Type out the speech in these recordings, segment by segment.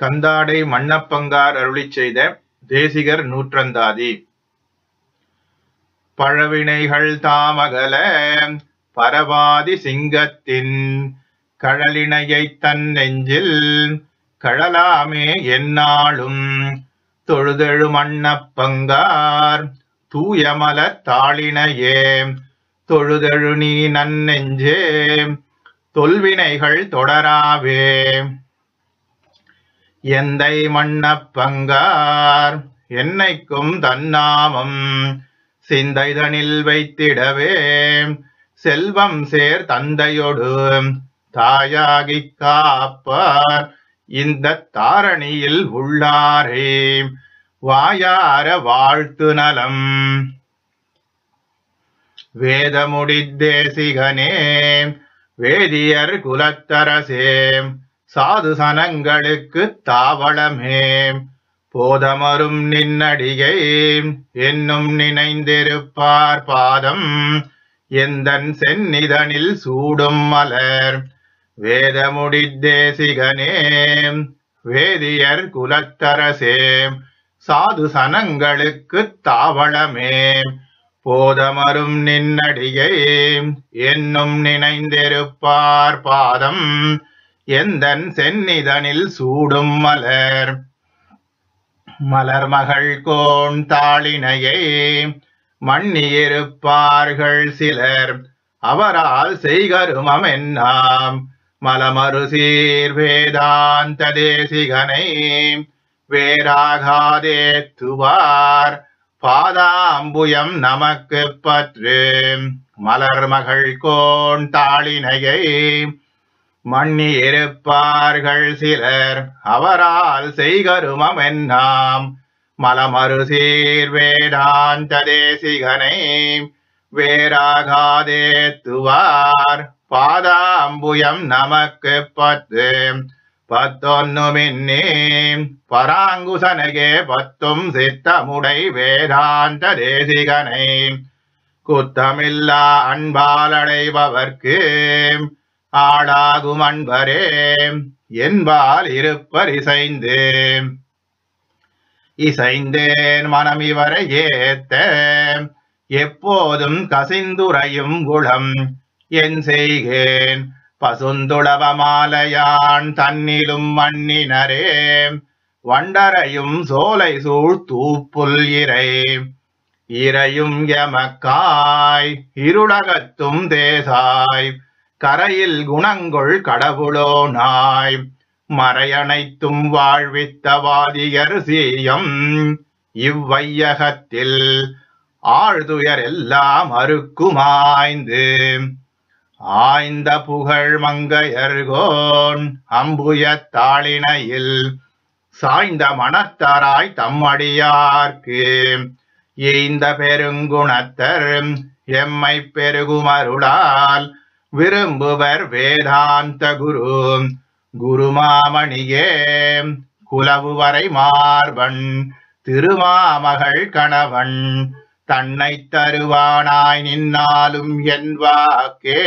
கந்தாடை மன்னப்பங்கார் அருளி செய்த தேசிகர் நூற்றந்தாதி பழவினைகள் தாமகல பரவாதி சிங்கத்தின் கழலினையை தன் நெஞ்சில் கழலாமே என்னாலும் தொழுதெழு மன்னப்பங்கார் தூயமல தாளினையே தொழுதழு நீ நன்னெஞ்சே தொல்வினைகள் தொடராவே எந்தை மன்னப்பங்கார் என்னைக்கும் தன்னாமம் சிந்தைதனில் வைத்திடவே செல்வம் சேர் தந்தையொடு தாயாகி காப்பார் இந்த தாரணியில் உள்ளாரே வாயார வாழ்த்து நலம் தேசிகனே வேதியர் குலத்தரசேம் சாது சனங்களுக்கு தாவளமே போதமரும் நின்னடிகை என்னும் நினைந்திருப்பார் பாதம் எந்தன் சென்னிதனில் சூடும் மலர் வேதமுடி தேசிகனே வேதியர் குலத்தரசே சாது சனங்களுக்கு தாவளமே போதமரும் நின்னடியை என்னும் நினைந்திருப்பார் பாதம் எந்த சென்னிதனில் சூடும் மலர் மலர் மகள் கோண் தாளினையே மண்ணியிருப்பார்கள் சிலர் அவரால் செய்கருமம் என்னாம் மலமறு சீர் வேதாந்த தேசிகனை வேறாகாதே துவார் பாதாம்புயம் நமக்கு பற்று மலர் மகள் கோண் தாளினையை மண்ணியிருப்பார்கள் சிலர் அவரால் செய்கருமம் என்னாம் மலமறு சீர்வேதாந்த தேசிகனை துவார் பாதாம்புயம் நமக்கு பத்து பத்தொன்னுமின்னே பராங்குசனகே பத்தும் சித்தமுடை வேதாந்த தேசிகனை குத்தமில்லா அன்பாலடைபவர்க்கு ஆளாகும் அன்பரே என்பால் இருப்பர் இசைந்தே இசைந்தேன் மனம் இவரை ஏத்த எப்போதும் கசிந்துரையும் குளம் என் செய்கேன் பசுந்துளவ மாலையான் தன்னிலும் மண்ணினரே வண்டரையும் சோலை சூழ் தூப்புல் இறை இறையும் எமக்காய் இருளகத்தும் தேசாய் கரையில் குணங்கொள் கடவுளோ நாய் மறையனைத்தும் வாழ்வித்தவாதியர் சீயம் இவ்வையகத்தில் ஆழ்துயர் எல்லாம் அறுக்குமாய்ந்து ஆய்ந்த புகழ் மங்கையர்கோன் அம்புயத்தாளினையில் சாய்ந்த மனத்தாராய் தம்மடியார்க்கு எய்ந்த பெருங்குணத்தர் எம்மை பெருகுமருளால் விரும்புவர் வேதாந்த குரு குருமாமணியே வரை மார்பன் திருமாமகள் கணவன் தன்னை தருவானாய் நின்னாலும் என் வாக்கே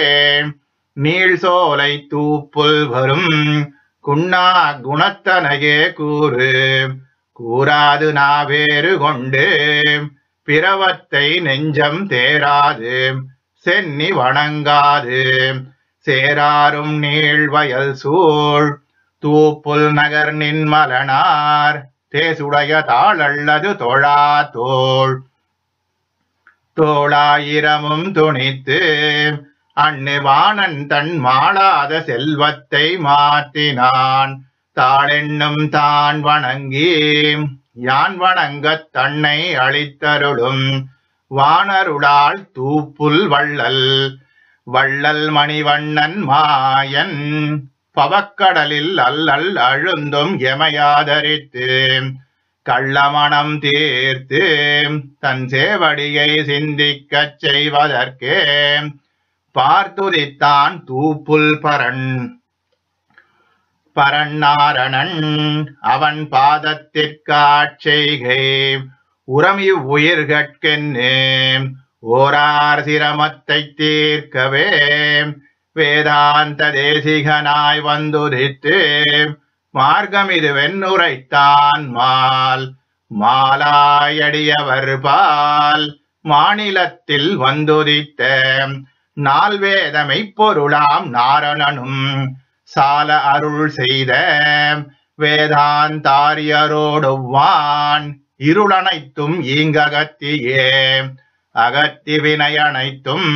நீள் சோலை தூப்புல் வரும் குண்ணா குணத்தனையே கூறு கூறாது நாவேறு கொண்டு பிறவத்தை நெஞ்சம் தேராது சென்னி வணங்காது சேராரும் வயல் சூழ் தூப்புல் நகர் நின்மலனார் தேசுடைய அல்லது தோழா தோள் தோளாயிரமும் துணித்து அண்ணு வாணன் தன் மாளாத செல்வத்தை மாற்றினான் தாளென்னும் தான் வணங்கி யான் வணங்கத் தன்னை அளித்தருளும் வானருளால் தூப்புல் வள்ளல் வள்ளல் மணிவண்ணன் மாயன் பவக்கடலில் அல்லல் அழுந்தும் எமையாதரித்து கள்ளமணம் தீர்த்து தன் சேவடியை சிந்திக்கச் செய்வதற்கே பார்த்துதித்தான் தூப்புல் பரன் பரநாரணன் அவன் பாதத்திற்காட்செய்கை உரம் உயிர்கட்கென்னேம் கற்கென்னேம் ஓரார் சிரமத்தை தீர்க்கவே வேதாந்த தேசிகனாய் வந்துதித்து மார்க்கம் இது வெண்ணுரைத்தான் மால் மாலாயடியவர் பால் மாநிலத்தில் வந்துதித்த வேதமை பொருளாம் நாரணனும் சால அருள் செய்த வேதாந்தாரியரோடுவான் இருளனைத்தும் ஈங்ககத்தியே வினை அனைத்தும்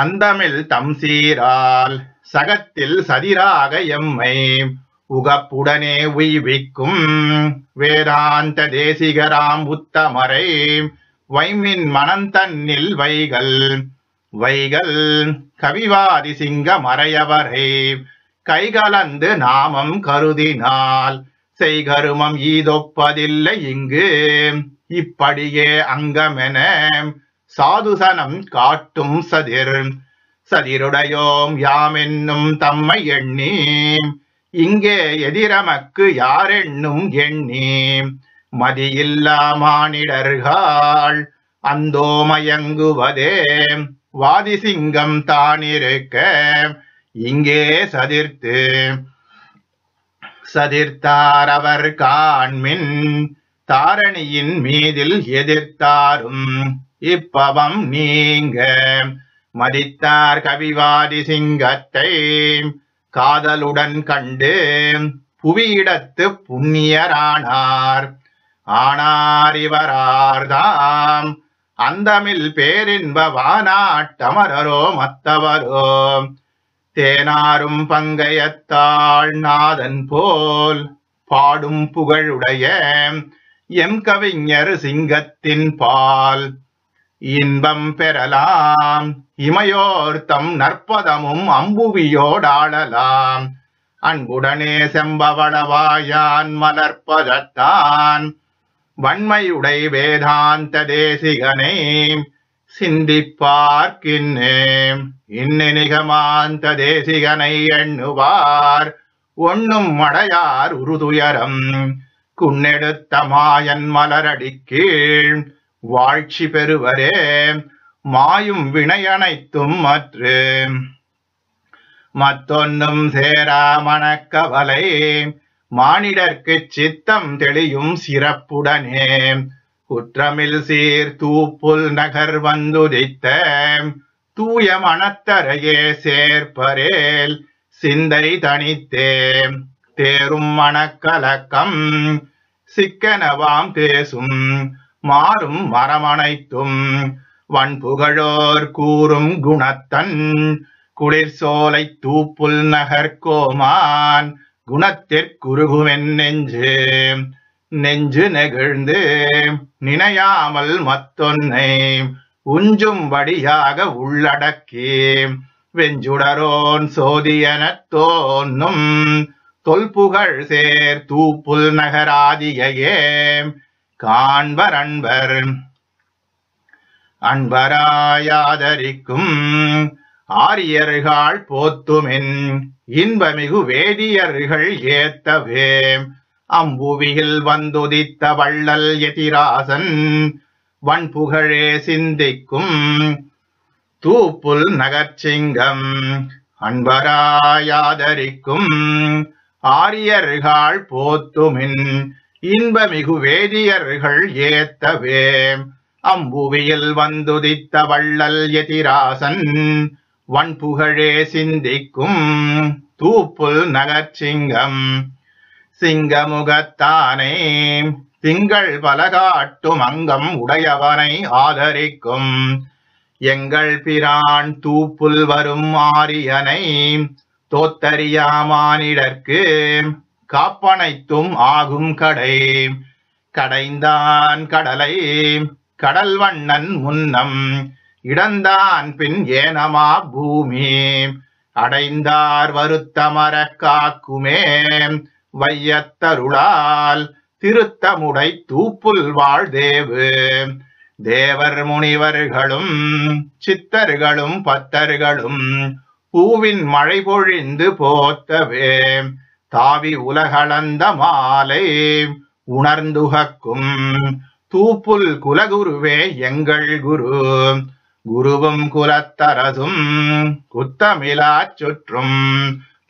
அந்தமில் தம் சீரால் சகத்தில் சதிராக எம்மை உகப்புடனே உய்விக்கும் வேதாந்த தேசிகராம் உத்தமரை வைமின் மனந்தன்னில் வைகள் வைகள் கவிவாதி சிங்க மறையவரை கைகலந்து நாமம் கருதினால் இத்தை கருமம் ஈதொப்பதில்லை இங்கு இப்படியே அங்கமென சாதுசனம் காட்டும் சதிர் சதிருடையோம் யாம் என்னும் தம்மை எண்ணி இங்கே எதிரமக்கு யாரென்னும் எண்ணி மதியில்லா மானிடர்கள் அந்தோ மயங்குவதே வாதிசிங்கம் தானிருக்க இங்கே சதிர்த்து சதிர்த்தார் அவர் காண்மின் தாரணியின் மீதில் எதிர்த்தாரும் இப்பவம் நீங்க மதித்தார் கவிவாதி சிங்கத்தை காதலுடன் கண்டு புவியிடத்து புண்ணியரானார் ஆனார் இவரார்தாம் அந்தமில் பேரின்பவானாட்டமரோ மத்தவரோ தேனாரும் பங்கையத்தாள் நாதன் போல் பாடும் புகழுடைய எம் கவிஞர் சிங்கத்தின் பால் இன்பம் பெறலாம் இமையோர்த்தம் நற்பதமும் அம்புவியோடாளலாம் அன்புடனே செம்பவளவாயான் மலர்ப்பதத்தான் வன்மையுடை வேதாந்த தேசிகனே சிந்திப்பார்க்கின்னே இன்னிகமாந்த தேசிகனை எண்ணுவார் ஒண்ணும் மடையார் உருதுயரம் குன்னெடுத்த மாயன் மலரடி கீழ் வாழ்ச்சி பெறுவரே மாயும் வினையனைத்தும் மற்று மத்தொன்னும் சேரா மணக்கவலை மானிடர்க்கு சித்தம் தெளியும் சிறப்புடனே குற்றமில் சீர் தூப்புல் நகர் வந்துதித்த தூய மனத்தரையே சேர்ப்பரேல் சிந்தை தனித்தே தேரும் மனக்கலக்கம் சிக்கனவாம் பேசும் மாறும் மரமனைத்தும் வன்புகழோர் கூறும் குணத்தன் குளிர் சோலை தூப்புல் நகர்கோமான் குணத்திற்குருகுமென் நெஞ்சு நெஞ்சு நெகிழ்ந்து நினையாமல் மத்தொன்னை உஞ்சும்படியாக உள்ளடக்கே வெஞ்சுடரோன் சோதியன தோன்னும் தொல்புகழ் சேர் தூப்புல் நகராதியையே காண்பர் அன்பர் அன்பராயாதரிக்கும் ஆரியர்கள் போத்துமின் இன்பமிகு வேதியர்கள் ஏத்தவேம் அம்புவியில் வந்துதித்த வள்ளல் எதிராசன் வன்புகழே சிந்திக்கும் தூப்புல் நகர்ச்சிங்கம் அன்பராயாதரிக்கும் ஆரியர்கள் போத்துமின் இன்ப மிகு வேதியர்கள் ஏத்தவே அம்புவியில் வந்துதித்த வள்ளல் எதிராசன் வன்புகழே சிந்திக்கும் தூப்புல் நகர்ச்சிங்கம் சிங்கமுகத்தானே திங்கள் பலகாட்டும் அங்கம் உடையவனை ஆதரிக்கும் எங்கள் பிரான் தூப்புல் வரும் ஆரியனை தோத்தறியாமானிடற்கு காப்பனைத்தும் ஆகும் கடை கடைந்தான் கடலை கடல் வண்ணன் முன்னம் இடந்தான் பின் ஏனமா பூமி அடைந்தார் வருத்தமர காக்குமே வையத்தருளால் திருத்தமுடை தூப்புல் வாழ்தேவு தேவர் முனிவர்களும் சித்தர்களும் பத்தர்களும் பூவின் மழை பொழிந்து போத்தவே தாவி உலகளந்த மாலை உணர்ந்துகக்கும் தூப்புல் குலகுருவே எங்கள் குரு குருவும் குலத்தரதும் குத்தமிழா சுற்றும்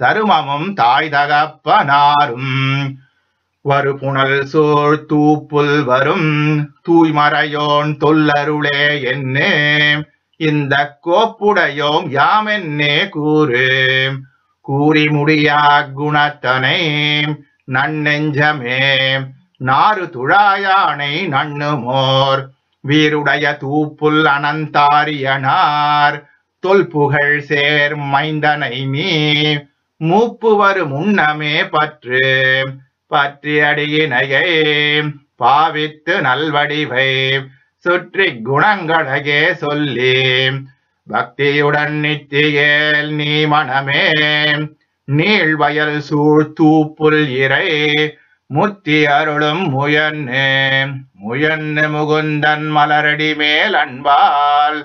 தருமமும் தாய் தகப்பனாரும் வரு புனல் சோழ் தூப்புல் வரும் தூய்மறையோன் தொல்லருளே என்னே இந்த கோப்புடையோம் என்னே கூறு கூறி முடியா குணத்தனை நன்னெஞ்சமே நாறு துழாயானை நண்ணுமோர் வீருடைய தூப்புல் அனந்தாரியனார் தொல்புகழ் சேர் மைந்தனை நீ மூப்பு வரும் உண்ணமே பற்று பற்றி அடியினையை பாவித்து நல்வடிவை சுற்றி குணங்களையே சொல்லி பக்தியுடன் நித்தியேல் நீ மனமே சூழ் தூப்புல் இறை முத்தி அருளும் முயன்னு முயன்னு முகுந்தன் மலரடி மேல் அன்பால்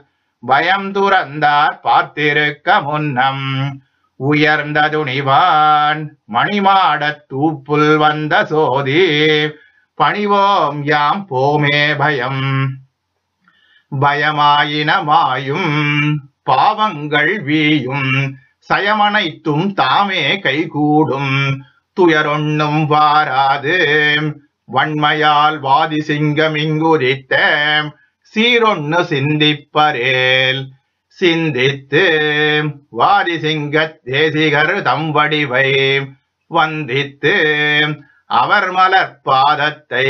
பயம் துறந்தார் பார்த்திருக்க முன்னம் உயர்ந்ததுணிவான் மணிமாட தூப்புல் வந்த சோதி பணிவோம் யாம் போமே பயம் பயமாயினமாயும் பாவங்கள் வீயும் சயமனைத்தும் தாமே கைகூடும் துயரொன்னும் வாராது வன்மையால் வாதி சிங்கம் சிங்கமிங்குரித்த சீரொன்னு சிந்திப்பரேல் சிந்தித்து வாரிசிங்க தேசிகர் தம்வடிவை வந்தித்து அவர் மலர் பாதத்தை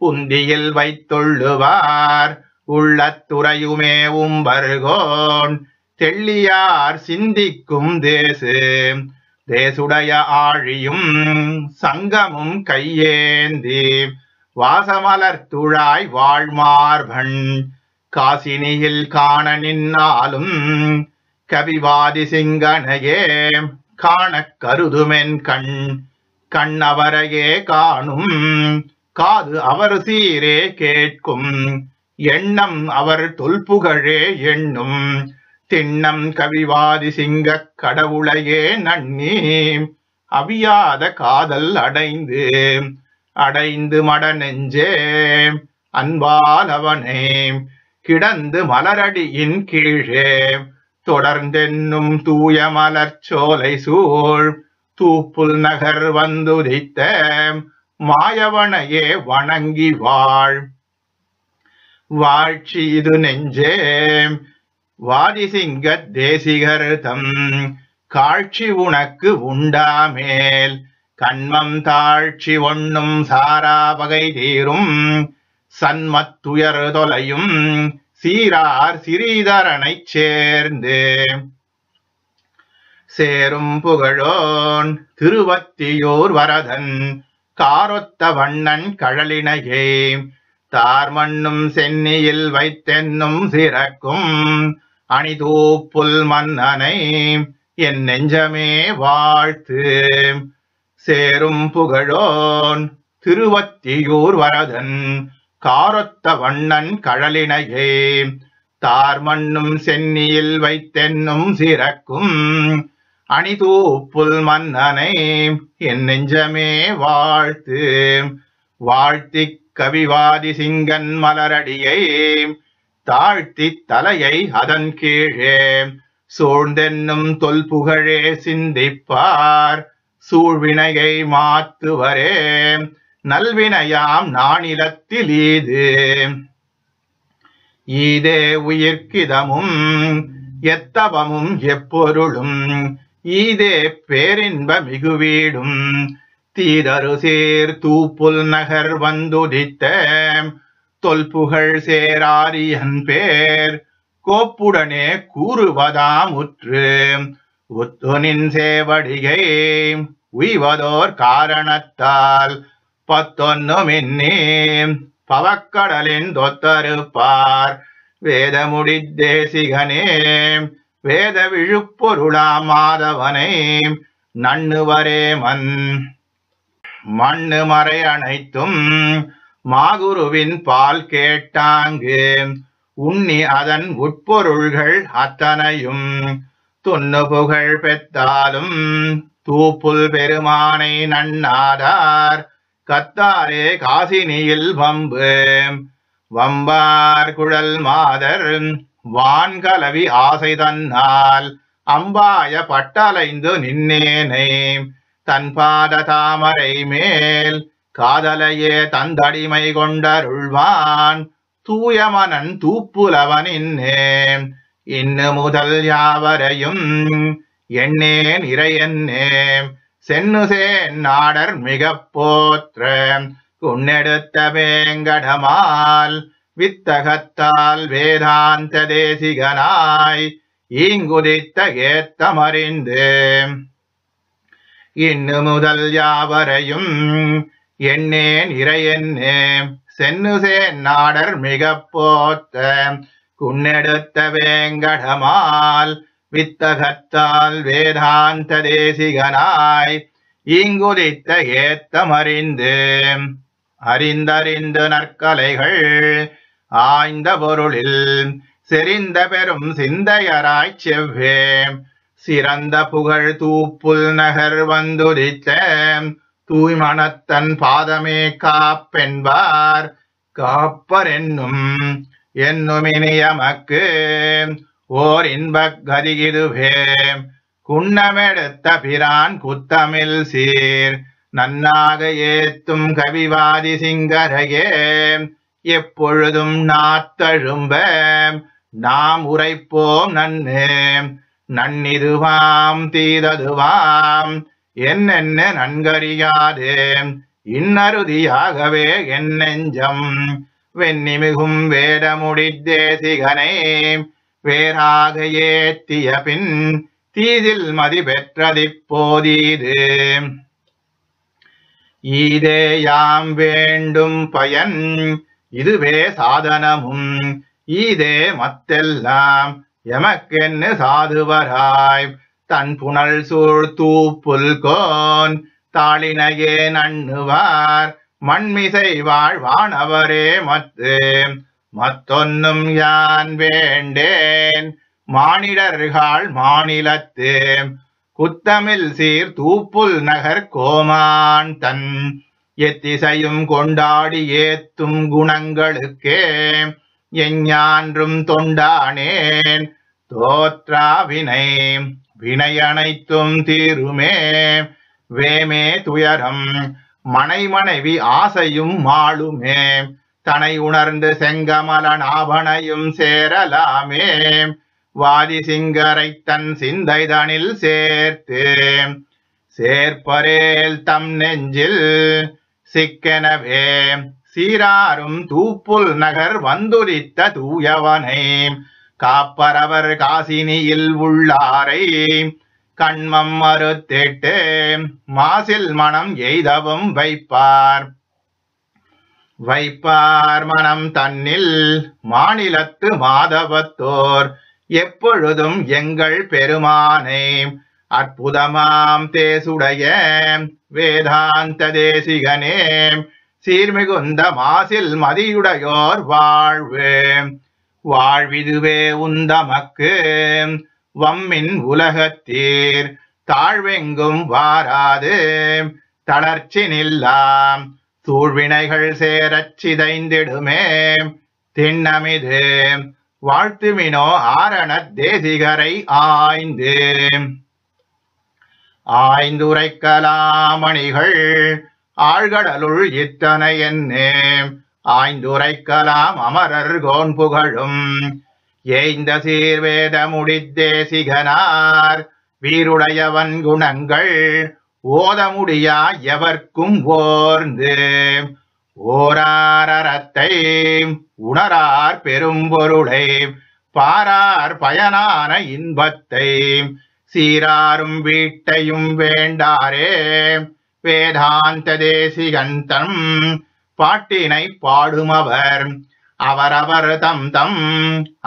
புந்தியில் வைத்துள்ளுவார் உள்ளத்துறையுமே உம்பருகோன் தெள்ளியார் சிந்திக்கும் தேசு தேசுடைய ஆழியும் சங்கமும் கையேந்தி வாசமலர் துழாய் வாழ்மார்பன் காசினியில் காண நின்னாலும் கவிவாதி சிங்கனையே காண கருதுமென் கண் கண்ணவரையே காணும் காது அவர் சீரே கேட்கும் எண்ணம் அவர் தொல்புகழே எண்ணும் திண்ணம் கவிவாதி சிங்க கடவுளையே நன்னி அவியாத காதல் அடைந்து அடைந்து மட நெஞ்சே அன்பாலவனே கிடந்து மலரடியின் கீழே தொடர்ந்தென்னும் தூய மலர் சோலை சூழ் தூப்புல் நகர் வந்துதித்த மாயவனையே வணங்கி வாழ் வாழ்ச்சி இது நெஞ்சே வாதிசிங்க தேசிகர் தம் காட்சி உனக்கு உண்டாமேல் கண்மம் தாழ்ச்சி ஒண்ணும் சாரா பகை தீரும் சன்மத்துயர் தொலையும் சீரார் சிறீதரனைச் சேர்ந்து சேரும் புகழோன் திருவத்தியூர் வரதன் காரொத்த வண்ணன் கழலினையே தார்மண்ணும் சென்னியில் வைத்தென்னும் சிறக்கும் அணிதூப்புல் மன்னனை என் நெஞ்சமே வாழ்த்து சேரும் புகழோன் திருவத்தியூர் வரதன் காரொத்த வண்ணன் கழலினையே மண்ணும் சென்னியில் வைத்தென்னும் சிறக்கும் அணிதூப்புல் மன்னனை என் நெஞ்சமே வாழ்த்து வாழ்த்தி கவிவாதி சிங்கன் மலரடியை தாழ்த்தி தலையை அதன் கீழே சூழ்ந்தென்னும் தொல்புகழே சிந்திப்பார் சூழ்வினையை மாத்துவரே நல்வினையாம் நானிலத்தில் ஏது ஈதே உயிர்க்கிதமும் எத்தவமும் எப்பொருளும் ஈதே பேரின்ப மிகுவீடும் தீதரு சேர் தூப்புல் நகர் வந்துதித்த தொல்புகழ் சேராரியன் பேர் கோப்புடனே கூறுவதாமுற்று ஒத்துனின் சேவடிகை உய்வதோர் காரணத்தால் பத்தொன்னுமின்னே பவக்கடலின் தொத்தருப்பார் வேதமுடி தேசிகனே வேத விழுப்பொருளா மாதவனை நண்ணுவரே மண் மண்ணு மறை அனைத்தும் மாகுருவின் பால் கேட்டாங்கு உண்ணி அதன் உட்பொருள்கள் அத்தனையும் துண்ணு புகழ் பெற்றாலும் தூப்புல் பெருமானை நன்னாதார் கத்தாரே காசினியில் வம்பு வம்பார் குழல் மாதர் வான்கலவி ஆசை தன்னால் அம்பாய பட்டலைந்து நின்னேனே தன் பாத தாமரை மேல் காதலையே தந்தடிமை கொண்டருள்வான் தூயமனன் தூப்புலவனின்னே இன்னு முதல் யாவரையும் என்னேன் இறையன்னே சென்னுசே நாடர் மிக போற்ற உன்னெடுத்த வேங்கடமால் வித்தகத்தால் வேதாந்த தேசிகனாய் ஈங்குதித்த ஏத்தமறிந்து இன்னு முதல் யாவரையும் என்னேன் இறையென்னே சென்னுசேன் நாடர் மிக போத்த குன்னெடுத்த வேங்கடமால் வித்தகத்தால் வேதாந்த தேசிகனாய் இங்குதித்த ஏத்தம் அறிந்து அறிந்தறிந்து நற்கலைகள் ஆய்ந்த பொருளில் செறிந்த பெரும் சிந்தையராய் செவ்வே சிறந்த புகழ் தூப்புல் நகர் வந்துரித்த தூய்மணத்தன் பாதமே காப்பென்பார் காப்பர் என்னும் என்னும் இனியமக்கு ஓர் இன்பக் குண்ணமெடுத்த பிரான் குத்தமில் சீர் நன்னாக ஏத்தும் கவிவாதி சிங்கரையே எப்பொழுதும் நாத்தழும்ப நாம் உரைப்போம் நன்னே நன்னிதுவாம் தீததுவாம் என்னென்ன நன்கறியாதே இன்னருதியாகவே என் நெஞ்சம் வெண்ணிமிகும் வேடமுடித்தேசிகனே வேறாக ஏத்திய பின் தீதில் மதி பெற்றதிப்போதீது ஈதே யாம் வேண்டும் பயன் இதுவே சாதனமும் ஈதே மத்தெல்லாம் எமக்கென்னு சாதுவராய் தன் புனல் சூழ் தூப்புல் கோன் தாளினையே நண்ணுவார் மண்மிசை வாழ்வானவரே மத்து மத்தொன்னும் யான் வேண்டேன் மானிடர்கள் மாநிலத்து குத்தமில் சீர் தூப்புல் நகர் கோமான் தன் எத்திசையும் கொண்டாடி ஏத்தும் குணங்களுக்கே எஞ்ஞான்றும் தொண்டானேன் தோற்றா வினை வினையனைத்தும் தீருமே வேமே துயரம் மனை மனைவி ஆசையும் மாளுமே தனை உணர்ந்து செங்கமலன் ஆவணையும் சேரலாமே வாதி சிங்கரை தன் சிந்தைதனில் சேர்த்து சேர்ப்பரேல் தம் நெஞ்சில் சிக்கெனவே சீராரும் தூப்புல் நகர் வந்துரித்த தூயவனை காப்பரவர் காசினியில் உள்ளாரை கண்மம் மறுத்திட்டு மாசில் மனம் எய்தவும் வைப்பார் வைப்பார் மனம் தன்னில் மாநிலத்து மாதவத்தோர் எப்பொழுதும் எங்கள் பெருமானே அற்புதமாம் தேசுடைய வேதாந்த தேசிகனே சீர்மிகுந்த மாசில் மதியுடையோர் வாழ்வு வாழ்விதுவே உந்தமக்கு வம்மின் உலகத்தீர் தாழ்வெங்கும் வாராது தளர்ச்சி நில்லாம் தூழ்வினைகள் சேரச்சிதைந்திடுமே சிதைந்திடுமே திண்ணமிது வாழ்த்துமினோ ஆரணத் தேசிகரை ஆய்ந்து ஆய்ந்துரைக்கலாமணிகள் ஆழ்கடலுள் இத்தனை என்னே ஆய்ந்துரைக்கலாம் அமரர் கோன் புகழும் ஏய்ந்த சீர்வேத முடித்தேசிகனார் வீருடையவன் குணங்கள் ஓதமுடியா எவர்க்கும் ஓர்ந்து ஓராரத்தை உணரார் பொருளை பாரார் பயனான இன்பத்தை சீராரும் வீட்டையும் வேண்டாரே வேதாந்த தேசிகந்தம் பாட்டினை பாடுமவர் அவரவர் தம் தம்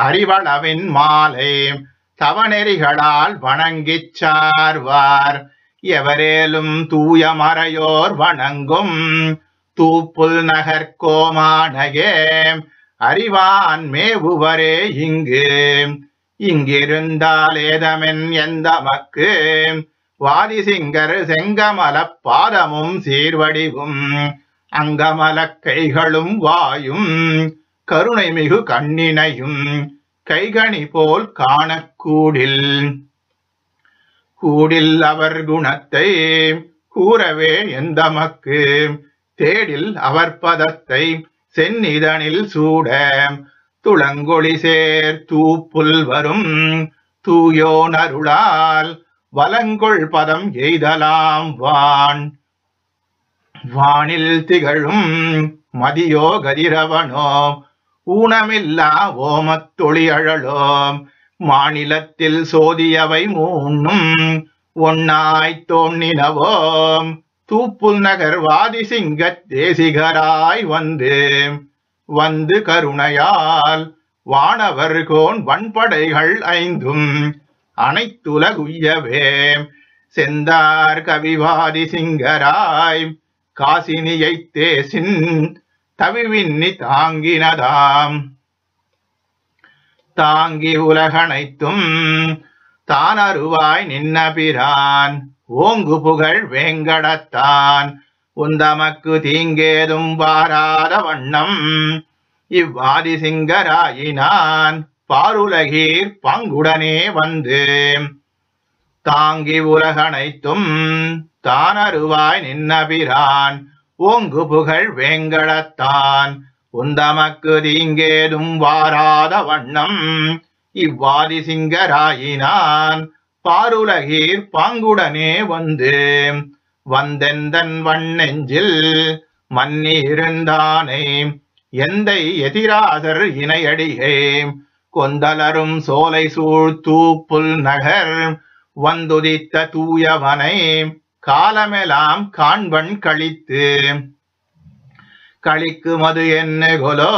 அறிவளவின் மாலை தவநெறிகளால் வணங்கிச் சார்வார் எவரேலும் தூய மறையோர் வணங்கும் தூப்புல் நகர்கோமானகே அறிவான் மேவுவரே இங்கு இங்கிருந்தால் ஏதமென் எந்த மக்கு வாதி சிங்கர் செங்கமல பாதமும் சீர்வடிவும் அங்கமல கைகளும் வாயும் கருணை மிகு கண்ணினையும் கைகணி போல் காணக்கூடில் கூடில் அவர் குணத்தை கூறவே எந்த மக்கு தேடில் அவர் பதத்தை சென்னிதனில் சூட துளங்கொழி சேர் தூப்புல் வரும் தூயோ நருளால் வலங்கொள் பதம் எய்தலாம் வான் வானில் திகழும் மதியோ கதிரவனோ ஊனமில்லா ஓமத்தொளி அழலோம் மாநிலத்தில் சோதியவை மூன்னும் ஒன்னாய் தோன்னினவோம் தூப்புல் நகர் வாதி சிங்க தேசிகராய் வந்து வந்து கருணையால் வானவர் கோன் வன்படைகள் ஐந்தும் அனைத்துலகுயவே செந்தார் கவிவாதி சிங்கராய் காசினியை தேசின் தவிவின்னி தாங்கினதாம் தாங்கி உலகனைத்தும் தான் அருவாய் நின்னபிரான் ஓங்கு புகழ் வேங்கடத்தான் உந்தமக்கு தீங்கேதும் வாராத வண்ணம் இவ்வாதி சிங்கராயினான் பாருலகீர் பங்குடனே வந்து தாங்கி உலகனைத்தும் தானருவாய் நின்னபிரான் ஓங்கு புகழ் வேங்கடத்தான் உந்தமக்கு தீங்கேதும் வாராத வண்ணம் இவ்வாதி சிங்கராயினான் பாருலகீர் பாங்குடனே வந்து வந்தெந்தன் வண்ணெஞ்சில் மன்னிருந்தானே எந்தை எதிராசர் இணையடிகே கொந்தலரும் சோலை சூழ் தூப்புல் நகர் வந்துதித்த தூயவனை காலமெலாம் காண்பண் கழித்து களிக்கும் அது என்ன கொலோ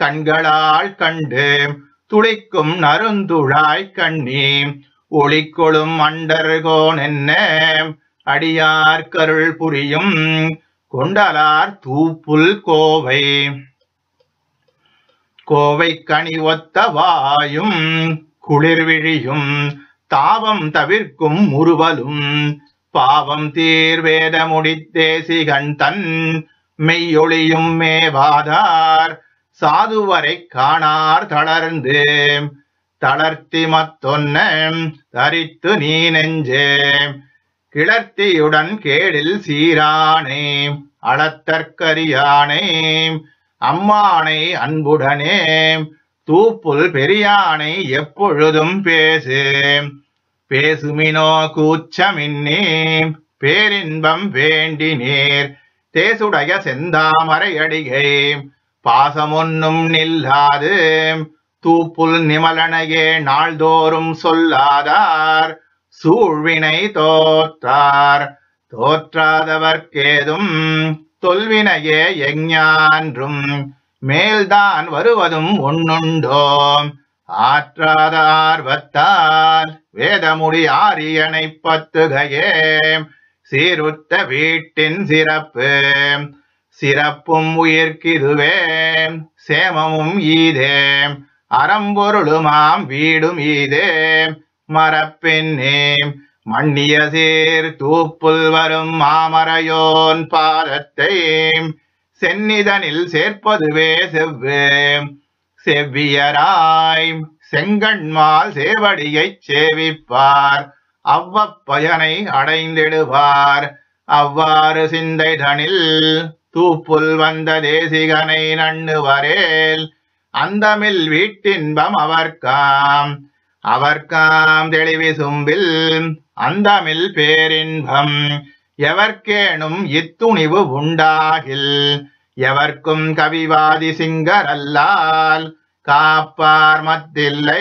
கண்களால் கண்டு துளிக்கும் நருந்துழாய் கண்ணி ஒளிக்கொழும் அண்டர்கோன் என்ன அடியார் கருள் புரியும் கொண்டலார் தூப்புல் கோவை கோவை கனி ஒத்த வாயும் குளிர்விழியும் தாவம் தவிர்க்கும் முறுவலும் பாவம் தீர்வேத முடித்தேசிகன் தன் மெய்யொளியும் மேவாதார் சாதுவரை காணார் தளர்ந்து தளர்த்தி மத்தொன்ன தரித்து நீ நெஞ்சே கிளர்த்தியுடன் கேடில் சீரானே அளத்தற்கரியானே அம்மானை அன்புடனே தூப்புல் பெரியானை எப்பொழுதும் பேசு பேசுமினோ கூச்சமின்னே பேரின்பம் வேண்டினேர் தேசுடைய பாசம் பாசமொன்னும் நில்லாது தூப்புல் நிமலனையே நாள்தோறும் சொல்லாதார் சூழ்வினை தோற்றார் தோற்றாதவர்க்கேதும் தொல்வினையே எஞ்ஞான்றும் மேல்தான் வருவதும் ஒன்னுண்டோம் ஆற்றாதார் ஆர்வத்தால் வேதமுடி ஆரியனை பத்துகையே சீருத்த வீட்டின் சிறப்பு சிறப்பும் உயிர்க்கிதுவே சேமமும் ஈதே அறம்பொருளுமாம் வீடும் ஈதே மரப்பெண்ணே மண்ணிய சீர் தூப்புல் வரும் மாமரையோன் பாதத்தை சென்னிதனில் சேர்ப்பதுவே செவ்வு செவ்வியராய் செங்கண்மால் சேவடியைச் சேவிப்பார் அவ்வப்பயனை அடைந்திடுவார் அவ்வாறு சிந்தை தனில் தூப்புல் வந்த தேசிகனை நண்ணுவரேல் அந்தமில் வீட்டின்பம் அவர்காம் அவர்காம் தெளிவி சும்பில் அந்தமில் பேரின்பம் எவர்க்கேனும் இத்துணிவு உண்டாகில் எவர்க்கும் கவிவாதி சிங்கரல்லால் காப்பார் மத்தில்லை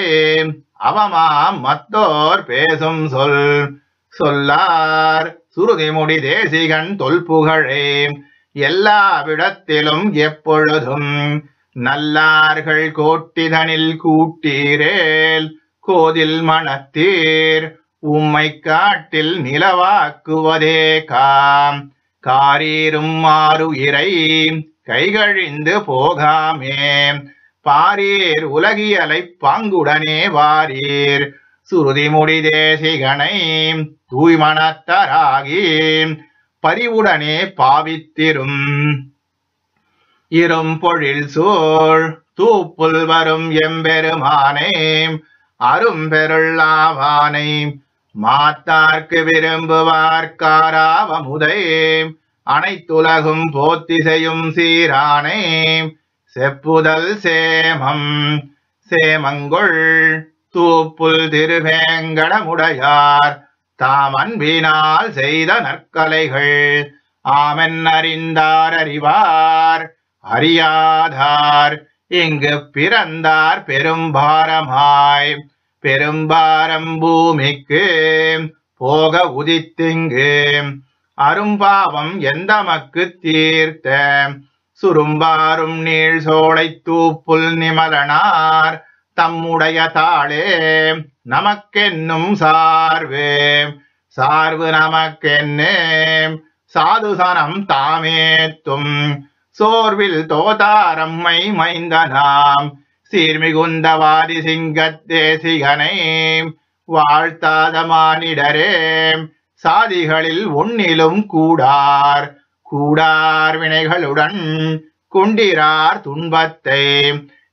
அவமாம் மத்தோர் பேசும் சொல் சொல்லார் சுருதிமுடி தேசிகன் தொல்புகழே எல்லா விடத்திலும் எப்பொழுதும் நல்லார்கள் கோட்டிதனில் கூட்டீரேல் கோதில் மணத்தீர் உம்மை காட்டில் நிலவாக்குவதே காம் காரீரும் மாறு இறை கைகழிந்து போகாமே பாரீர் உலகியலை பாங்குடனே வாரீர் சுருதி முடி தேசிகனை தூய்மணத்தராகி பறிவுடனே பாவித்திரும் இரும் பொழில் சூழ் தூப்புல் வரும் எம்பெருமானே அரும்பெருள்ளாவானை மாத்தார்க்கு விரும்புவார்க்காராவமுதை அனைத்துலகும் போத்திசையும் சீரானே செப்புதல் சேமம் சேமங்கொள் தூப்புல் திருவேங்கடமுடையார் தாம் அன்பினால் செய்த நற்கலைகள் ஆமென் அறிந்தார் அறிவார் அறியாதார் இங்கு பிறந்தார் பெரும்பாரமாய் பெரும்பாரம் பூமிக்கு போக உதித்திங்கு அரும்பாவம் எந்தமக்கு தீர்த்தேன் சுரும்பாரும் நீள் சோலை தூப்புல் நிமலனார் தம்முடைய தாளே நமக்கென்னும் சார்வே சார்பு நமக்கென்னேம் சாதுசனம் தாமேத்தும் சோர்வில் தோதாரம்மை மைந்தனாம் சீர்மிகுந்த சீர்மிகுந்தவாதி சிங்கத்தேசிகனை வாழ்த்தாத மானிடரே சாதிகளில் ஒன்னிலும் கூடார் கூடார் வினைகளுடன் குண்டிரார் துன்பத்தை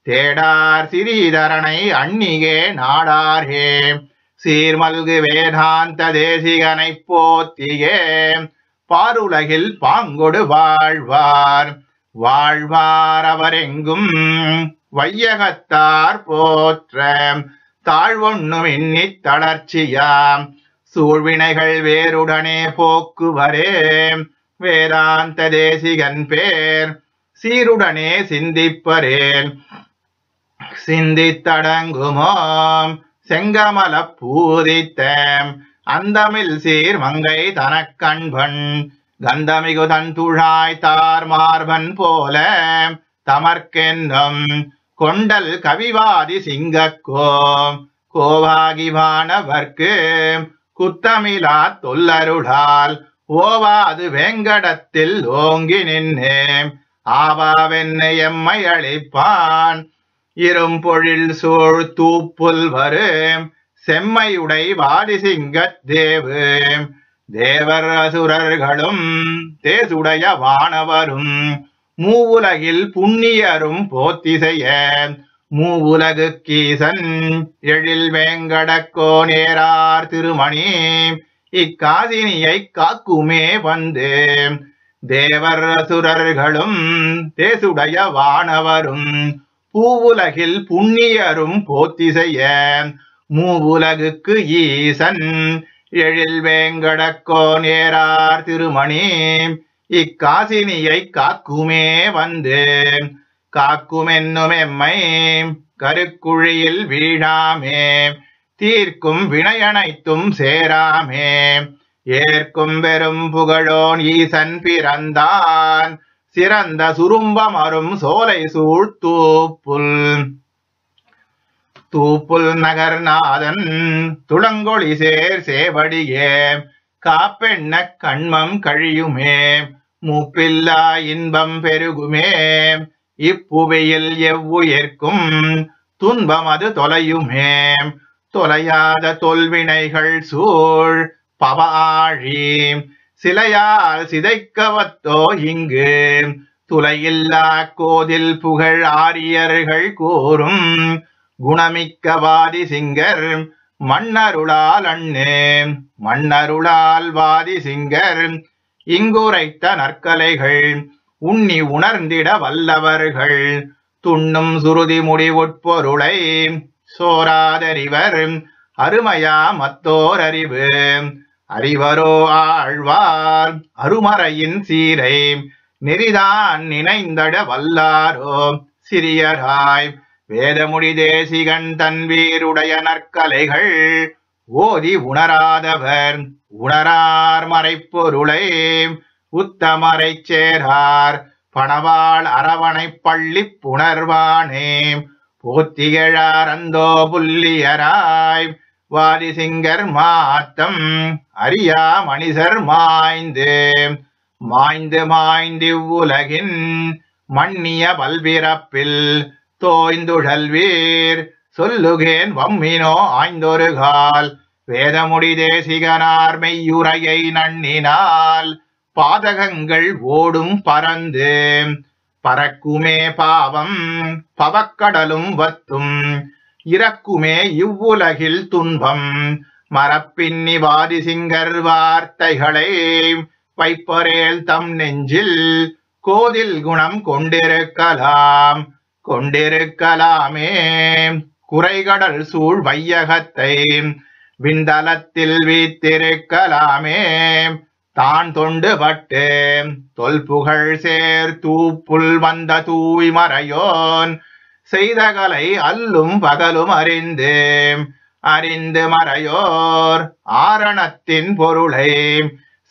தேடார் சிறீதரனை அந்நிகே நாடார்கே சீர்மல்கு வேதாந்த தேசிகனை போத்தியே பாருலகில் பாங்கொடு வாழ்வார் வாழ்வார் அவரெங்கும் வையகத்தார் போற்ற தாழ்வொண்ணும் இன்னித் தளர்ச்சியாம் சூழ்வினைகள் வேறுடனே போக்குவரே வேதாந்த தேசிகன் பேர் சீருடனே சிந்திப்பரேல் சிந்தித்தடங்குமோம் செங்கமல பூதித்தேம் அந்தமில் சீர் மங்கை தனக்கண்பன் கந்தமிகுதன் துழாய் தார் மார்பன் போல தமர்க்கென்னும் கொண்டல் கவிவாதி சிங்கக்கோ கோவாகிவானவர்க்கு குத்தமிலா தொல்லருடால் ஓவாது வெங்கடத்தில் ஓங்கி நின்னேம் ஆவாவென்னை எம்மை அழைப்பான் இரும்பொழில் சோழ் தூப்புல் வரும் செம்மையுடை சிங்க தேவேம் தேவர் அசுரர்களும் தேசுடைய வானவரும் மூவுலகில் புண்ணியரும் போத்தி செய்ய மூவுலகு கீசன் எழில் வேங்கடக்கோ நேரார் திருமணி இக்காசினியை காக்குமே வந்து தேவர் அசுரர்களும் தேசுடைய வானவரும் பூவுலகில் புண்ணியரும் போத்திசைய மூவுலகுக்கு ஈசன் எழில் வேங்கடக்கோ நேரார் திருமணி இக்காசினியை காக்குமே வந்து காக்குமென்னும் எம்மை கருக்குழியில் வீழாமே தீர்க்கும் வினையனைத்தும் சேராமே ஏற்கும் வெறும் புகழோன் ஈசன் பிறந்தான் சிறந்த சுரும்பமரும் சோலை சூழ் தூப்புல் தூப்புல் நகர்நாதன் துளங்கொழி சேர் சேவடியே காப்பெண்ண கண்மம் கழியுமே மூப்பில்லா இன்பம் பெருகுமே இப்புவையில் எவ்வுயர்க்கும் துன்பம் அது தொலையுமே தொலையாத தொல்வினைகள் சூழ் பவ ஆழீம் சிலையால் சிதைக்கவத்தோ இங்கு துளையில்லா கோதில் புகழ் ஆரியர்கள் கூறும் குணமிக்கவாதி சிங்கர் மன்னருளால் அண்ணே மன்னருளால் வாதி சிங்கர் இங்குரைத்த நற்கலைகள் உண்ணி உணர்ந்திட வல்லவர்கள் துண்ணும் சுருதி முடிவுட்பொருளை சோராதறிவர் அருமையா மத்தோர் அறிவு அறிவரோ ஆழ்வார் அருமறையின் சீரை நெறிதான் நினைந்தட வல்லாரோ சிறியராய் வேதமுடி தேசிகன் தன் வீருடைய நற்கலைகள் ஓதி உணராதவர் உணரார் மறைப்பொருளை உத்தமரை சேரார் பணவாள் அரவணை பள்ளி புணர்வானே போத்திகழார் அந்தோ புல்லியராய் வாரிசிங்கர் மாத்தம் அரியா மணிசர் மாய்ந்து மாய்ந்து மாய்ந்து உலகின் மண்ணிய பல்பிறப்பில் தோய்ந்துழல்வீர் சொல்லுகேன் வம்மினோ ஆய்ந்தொரு கால் வேதமுடி தேசிகனார் மெய்யுரையை நன்னினால் பாதகங்கள் ஓடும் பறந்து பறக்குமே பாவம் பவக்கடலும் வத்தும் இறக்குமே இவ்வுலகில் துன்பம் மரப்பின்னி வாரிசிங்கர் வார்த்தைகளை வைப்பரேல் தம் நெஞ்சில் கோதில் குணம் கொண்டிருக்கலாம் கொண்டிருக்கலாமே குறைகடல் சூழ் வையகத்தை விந்தலத்தில் வீத்திருக்கலாமே தான் தொண்டுபட்டு தொல்புகழ் சேர் தூப்புல் வந்த தூய் மறையோன் செய்தகலை அல்லும் பகலும் அறிந்து அறிந்து மறையோர் ஆரணத்தின் பொருளை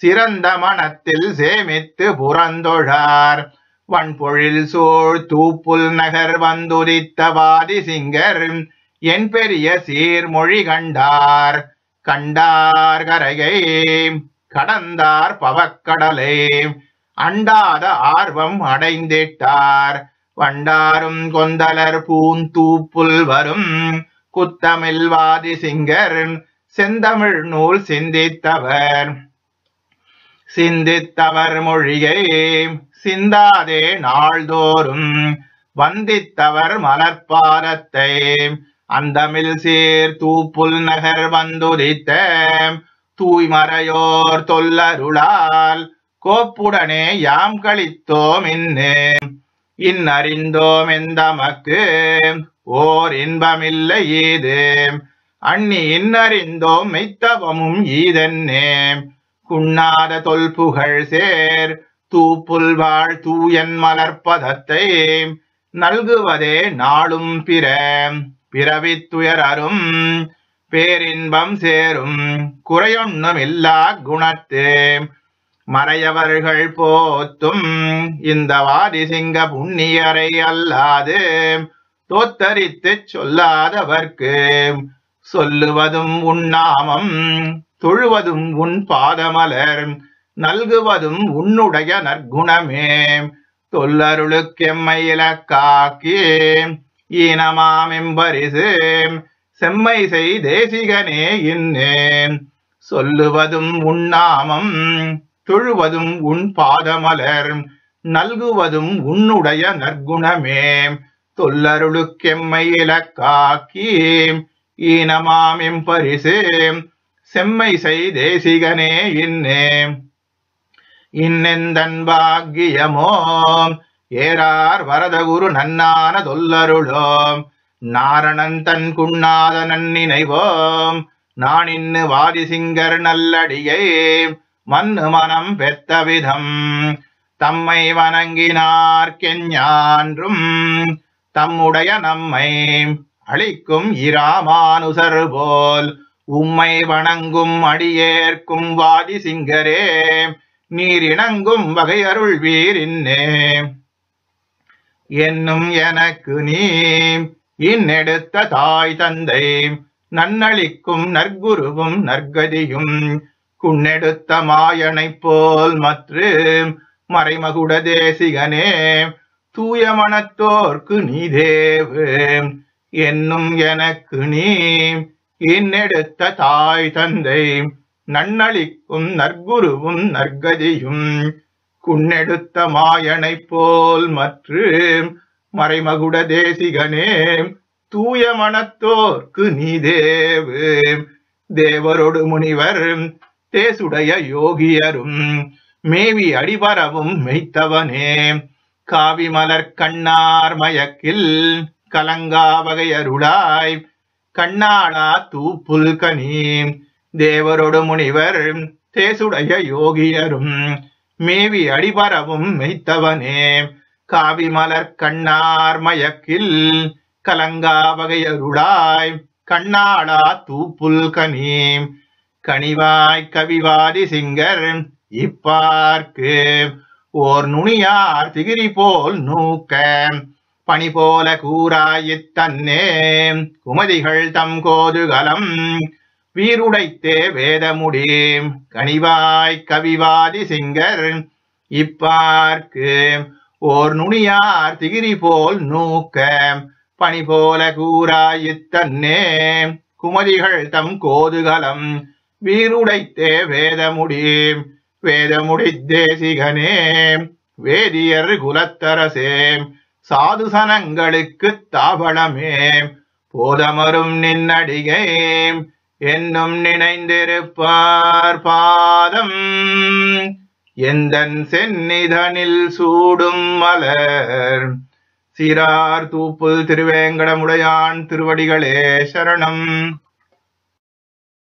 சிறந்த மனத்தில் சேமித்து புறந்தொழார் வன்பொழில் சூழ் தூப்புல் நகர் வந்துரித்த வாதி சிங்கர் என் பெரிய சீர்மொழி கண்டார் கண்டார் கரையை கடந்தார் பவக்கடலே அண்டாத ஆர்வம் அடைந்திட்டார் வண்டாரும் கொந்தலர் பூந்தூப்புல் வரும் குத்தமிழ் வாதி சிங்கர் செந்தமிழ் நூல் சிந்தித்தவர் சிந்தித்தவர் மொழியை சிந்தாதே நாள்தோறும் வந்தித்தவர் மலர்பாதத்தை அந்தமில் சீர் தூப்புல் நகர் வந்துதித்த தூய்மறையோர் தொல்லருளால் கோப்புடனே யாம் கழித்தோம் இன்னு இன்னறிந்தோம் எந்தமக்கு ஓர் இன்பமில்லை ஏது அண்ணி இன்னறிந்தோம் மெய்த்தவமும் ஈதன்னே குண்ணாத தொல் சேர் தூப்புல் வாழ் தூயன் மலர்பதத்தை நல்குவதே நாளும் பிற பிறவித்துயர் அரும் பேரின்பம் சேரும் இல்லா குணத்து மறையவர்கள் போத்தும் இந்த சிங்க புண்ணியரை அல்லாது தோத்தரித்து சொல்லாதவர்க்கு சொல்லுவதும் உன்னாமம் தொழுவதும் உன் பாதமலர் நல்குவதும் உன்னுடைய நற்குணமே தொல்லருளுக்கெம்மை இலக்காக்கி ஈனமாமெம்பரிசு செம்மை செய் தேசிகனே இன்னேன் சொல்லுவதும் உன் நாமம் தொழுவதும் உன் பாதமலர் நல்குவதும் உன்னுடைய நற்குணமே தொல்லருளுக்கெம்மை இலக்காக்கி ஈனமாமிம் பரிசே செம்மை செய் தேசிகனே இன்னே இன்னெந்தன் பாக்கியமோ ஏறார் வரதகுரு நன்னான தொல்லருளோம் நாரணன் தன் குண்ணாதனன் நினைவோம் நான் இன்னு வாதிசிங்கர் நல்லடியை மண்ணு மனம் பெத்த விதம் தம்மை வணங்கினார்கெஞ்ஞான்றும் தம்முடைய நம்மை அளிக்கும் இராமானுசர் போல் உம்மை வணங்கும் அடியேற்கும் வாதி சிங்கரே நீர் இணங்கும் வகை வகையருள் வீரின்னே என்னும் எனக்கு நீ இந்நெடுத்த தாய் தந்தை நன்னளிக்கும் நற்குருவும் நற்கதியும் குன்னெடுத்த மாயனை போல் மற்றும் மறைமகுட தேசிகனே தூய மனத்தோர்க்கு நீ தேவு என்னும் எனக்கு நீ இன்னெடுத்த தாய் தந்தை நன்னளிக்கும் நற்குருவும் நற்கதியும் குன்னெடுத்த மாயனை போல் மற்றும் மறைமகுட தேசிகனே தூய மனத்தோர்க்கு நீ தேவு தேவரோடு முனிவர் தேசுடைய யோகியரும் மேவி அடிபரவும் மெய்த்தவனே காவி மலர் கண்ணார் மயக்கில் கலங்காவகை அருளாய் கண்ணாளா தூப்புல் கனி தேவரோடு முனிவர் தேசுடைய யோகியரும் மேவி அடிபரவும் மெய்த்தவனே காவி மலர் கண்ணார் மயக்கில் கலங்கா வகையருடாய் கண்ணாளா தூப்புல் கனீம் கனிவாய் கவிவாதி சிங்கர் இப்பார்க்கு ஓர் நுனியார் திகிரி போல் நூக்க பணி போல கூறாயித்தன்னே குமதிகள் தம் கோதுகலம் வீருடைத்தே வேதமுடி கனிவாய் கவிவாதி சிங்கர் இப்பார்க்கு ஓர் நுனியார் திகிரி போல் நூக்க பணி போல கூறாயித்தன்னே குமதிகள் தம் கோதுகலம் வீருடைத்தே வேதமுடி வேதமுடி தேசிகனே வேதியர் குலத்தரசே சாது சனங்களுக்கு தாபளமே போதமரும் நின்னடிகை என்னும் நினைந்திருப்பார் பாதம் எந்தன் சென்னிதனில் சூடும் மலர் சீரார் தூப்பு திருவேங்கடமுடையான் திருவடிகளே சரணம்